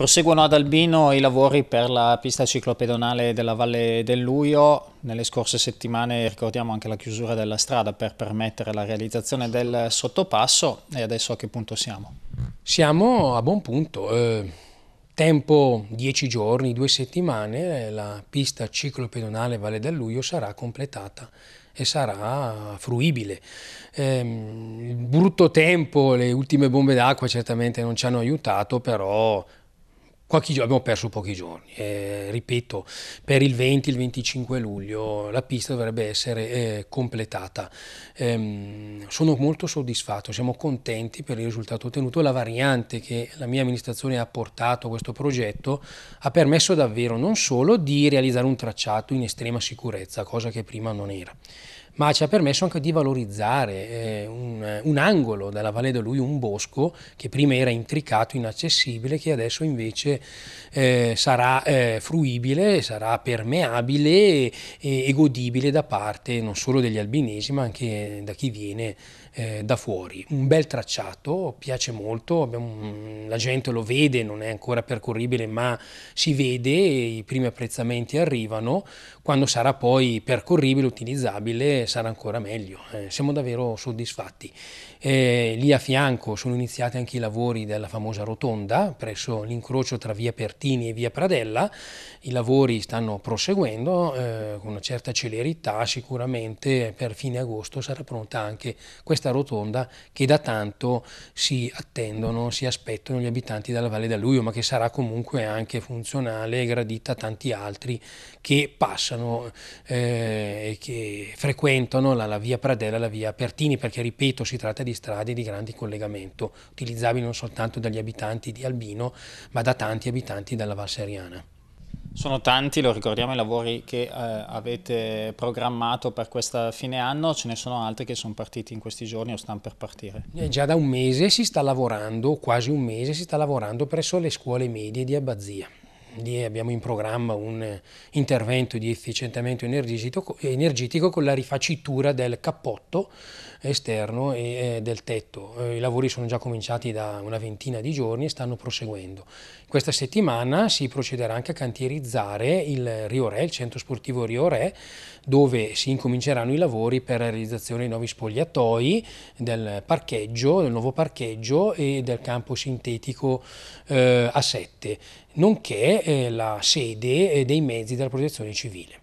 Proseguono ad Albino i lavori per la pista ciclopedonale della Valle del Luio. Nelle scorse settimane ricordiamo anche la chiusura della strada per permettere la realizzazione del sottopasso e adesso a che punto siamo? Siamo a buon punto. Eh, tempo 10 giorni, 2 settimane, la pista ciclopedonale Valle del Luio sarà completata e sarà fruibile. Ehm, il brutto tempo, le ultime bombe d'acqua certamente non ci hanno aiutato, però Qualche, abbiamo perso pochi giorni. Eh, ripeto, per il 20, il 25 luglio la pista dovrebbe essere eh, completata. Eh, sono molto soddisfatto, siamo contenti per il risultato ottenuto. La variante che la mia amministrazione ha portato a questo progetto ha permesso davvero non solo di realizzare un tracciato in estrema sicurezza, cosa che prima non era, ma ci ha permesso anche di valorizzare eh, un, un, angolo della Valle del lui, un bosco che prima era intricato, inaccessibile, che adesso invece eh, sarà eh, fruibile, sarà permeabile e, e, godibile da parte non solo degli albinesi ma anche da chi viene eh, da fuori. Un bel tracciato, piace molto, abbiamo, la gente lo vede, non è ancora percorribile ma si vede, i primi apprezzamenti arrivano, quando sarà poi percorribile, utilizzabile sarà ancora meglio. Eh, siamo davvero soddisfatti. Eh, lì a fianco sono iniziati anche i lavori della famosa rotonda presso l'incrocio tra via Pertini e via Pradella. I lavori stanno proseguendo eh, con una certa celerità, sicuramente per fine agosto sarà pronta anche questa rotonda che da tanto si attendono, si aspettano gli abitanti della Valle d'Alluio, ma che sarà comunque anche funzionale e gradita a tanti altri che passano eh, e che frequentano Trentano, la, la via Pradella e la via Pertini, perché ripeto si tratta di strade di grande collegamento, utilizzabili non soltanto dagli abitanti di Albino, ma da tanti abitanti della Val Seriana. Sono tanti, lo ricordiamo, i lavori che eh, avete programmato per questo fine anno, ce ne sono altri che sono partiti in questi giorni o stanno per partire? E eh, già da un mese si sta lavorando, quasi un mese, si sta lavorando presso le scuole medie di Abbazia. Lì eh, abbiamo in programma un eh, intervento di efficientamento energetico, con la rifacitura del cappotto esterno e eh, del tetto. I lavori sono già cominciati da una ventina di giorni e stanno proseguendo. Questa settimana si procederà anche a cantierizzare il Rio Re, il centro sportivo Rio Re, dove si incominceranno i lavori per la realizzazione dei nuovi spogliatoi, del parcheggio, del nuovo parcheggio e del campo sintetico a 7 nonché eh, la sede eh, dei mezzi della protezione civile.